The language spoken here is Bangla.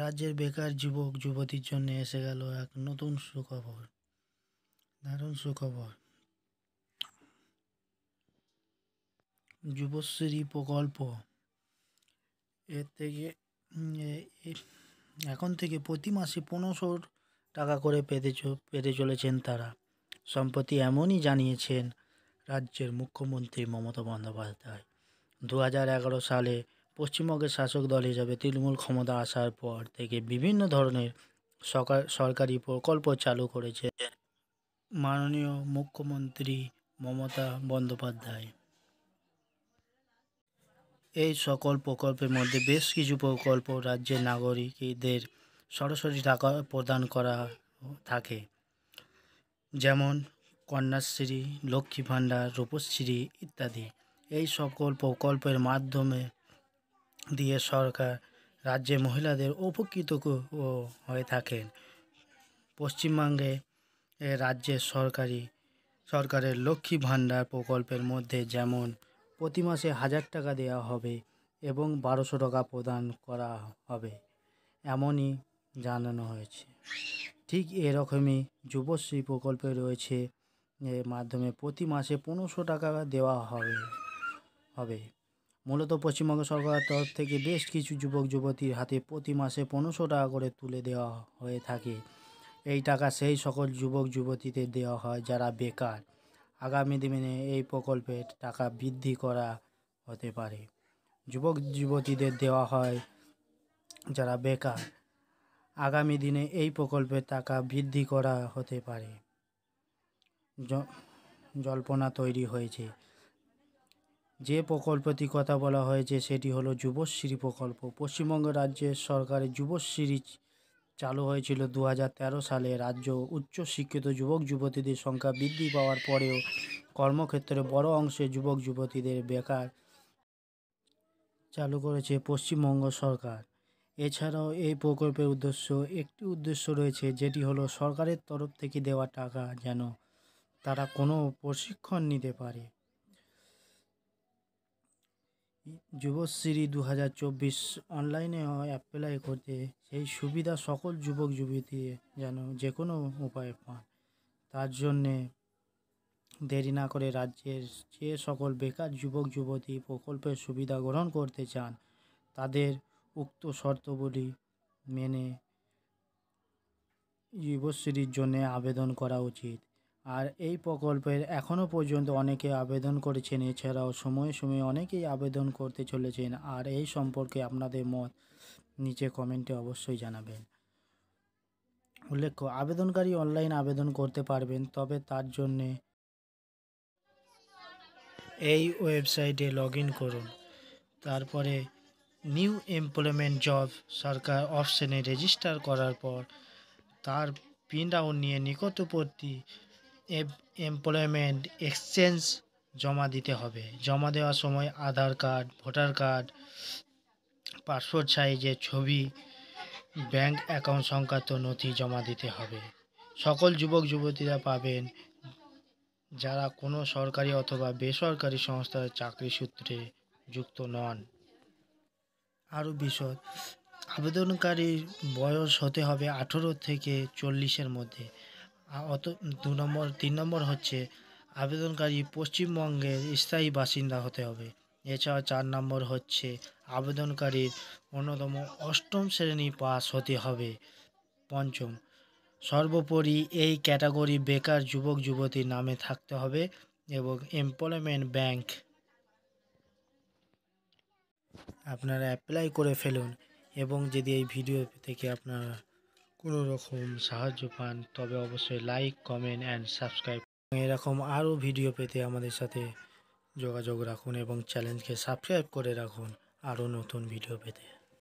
রাজ্যের বেকার যুবক যুবতীর জন্য এসে গেল এক নতুন সুখবর দারুণ সুখবর যুবশ্রী প্রকল্প এর থেকে এখন থেকে প্রতি মাসে পনেরোশো টাকা করে পেতে পেতে চলেছেন তারা সম্প্রতি এমনই জানিয়েছেন রাজ্যের মুখ্যমন্ত্রী মমতা বন্দ্যোপাধ্যায় দু সালে পশ্চিমবঙ্গের শাসক দল হিসাবে তৃণমূল ক্ষমতা আসার পর থেকে বিভিন্ন ধরনের সরকারি প্রকল্প চালু করেছে মাননীয় মুখ্যমন্ত্রী মমতা বন্দ্যোপাধ্যায় এই সকল প্রকল্পের মধ্যে বেশ কিছু প্রকল্প রাজ্যের নাগরিকদের সরাসরি টাকা প্রদান করা থাকে যেমন কন্যাশ্রী লক্ষ্মী ভাণ্ডার রূপশ্রী ইত্যাদি এই সকল প্রকল্পের মাধ্যমে দিয়ে সরকার রাজ্যে মহিলাদের উপকৃত হয়ে থাকেন পশ্চিমবঙ্গে রাজ্যের সরকারি সরকারের লক্ষ্মী ভাণ্ডার প্রকল্পের মধ্যে যেমন প্রতি মাসে হাজার টাকা দেওয়া হবে এবং বারোশো টাকা প্রদান করা হবে এমনই জানানো হয়েছে ঠিক এরকমই যুবশ্রী প্রকল্পে রয়েছে এর মাধ্যমে প্রতি মাসে পনেরোশো টাকা দেওয়া হবে হবে মূলত পশ্চিমবঙ্গ সরকারের তরফ থেকে বেশ কিছু যুবক যুবতীর হাতে প্রতি মাসে পনেরোশো টাকা করে তুলে দেওয়া হয়ে থাকে এই টাকা সেই সকল যুবক যুবতীদের দেওয়া হয় যারা বেকার আগামী দিনে এই প্রকল্পের টাকা বৃদ্ধি করা হতে পারে যুবক যুবতীদের দেওয়া হয় যারা বেকার আগামী দিনে এই প্রকল্পের টাকা বৃদ্ধি করা হতে পারে জল্পনা তৈরি হয়েছে যে প্রকল্পটি কথা বলা হয়েছে সেটি হলো যুবশ্রী প্রকল্প পশ্চিমবঙ্গ রাজ্যের সরকারের যুবশ্রী চালু হয়েছিল দু সালে রাজ্য উচ্চ শিক্ষিত যুবক যুবতীদের সংখ্যা বৃদ্ধি পাওয়ার পরেও কর্মক্ষেত্রে বড় অংশে যুবক যুবতীদের বেকার চালু করেছে পশ্চিমবঙ্গ সরকার এছাড়াও এই প্রকল্পের উদ্দেশ্য একটি উদ্দেশ্য রয়েছে যেটি হলো সরকারের তরফ থেকে দেওয়া টাকা যেন তারা কোনো প্রশিক্ষণ নিতে পারে যুবশ্রী দু হাজার চব্বিশ অনলাইনে অ্যাপ্লাই করতে সেই সুবিধা সকল যুবক যুবতী যেন যে কোনো উপায়ে পান তার জন্যে দেরি না করে রাজ্যের যে সকল বেকার যুবক যুবতী প্রকল্পের সুবিধা গ্রহণ করতে চান তাদের উক্ত শর্তগুলি মেনে যুবশ্রীর জন্য আবেদন করা উচিত আর এই প্রকল্পের এখনও পর্যন্ত অনেকে আবেদন করেছেন এছাড়াও সময়ে সময়ে অনেকেই আবেদন করতে চলেছেন আর এই সম্পর্কে আপনাদের মত নিচে কমেন্টে অবশ্যই জানাবেন উল্লেখ্য আবেদনকারী অনলাইন আবেদন করতে পারবেন তবে তার জন্যে এই ওয়েবসাইটে লগ করুন তারপরে নিউ এমপ্লয়মেন্ট জব সরকার অপশানে রেজিস্টার করার পর তার পিন ডাউন নিয়ে নিকটবর্তী এমপ্লয়মেন্ট এক্সচেঞ্জ জমা দিতে হবে জমা দেওয়ার সময় Aadhaar card voter card passport সাইজের ছবি ব্যাংক অ্যাকাউন্ট সংক্রান্ত নথি জমা দিতে হবে সকল যুবক যুবতীরা পাবেন যারা কোনো সরকারি অথবা বেসরকারি সংস্থার চাকরি সূত্রে যুক্ত নন আরও বিশদ আবেদনকারীর বয়স হতে হবে আঠেরো থেকে চল্লিশের মধ্যে অত দু নম্বর তিন নম্বর হচ্ছে আবেদনকারী পশ্চিমবঙ্গের স্থায়ী বাসিন্দা হতে হবে এছাড়া চার নম্বর হচ্ছে আবেদনকারীর অন্যতম অষ্টম শ্রেণী পাস হতে হবে পঞ্চম সর্বোপরি এই ক্যাটাগরি বেকার যুবক যুবতীর নামে থাকতে হবে এবং এমপ্লয়মেন্ট ব্যাংক আপনারা অ্যাপ্লাই করে ফেলুন এবং যদি এই ভিডিও থেকে আপনারা কোনো রকম সাহায্য পান তবে অবশ্যই লাইক কমেন্ট অ্যান্ড সাবস্ক্রাইব এরকম আরও ভিডিও পেতে আমাদের সাথে যোগাযোগ রাখুন এবং চ্যানেলকে সাবস্ক্রাইব করে রাখুন আরও নতুন ভিডিও পেতে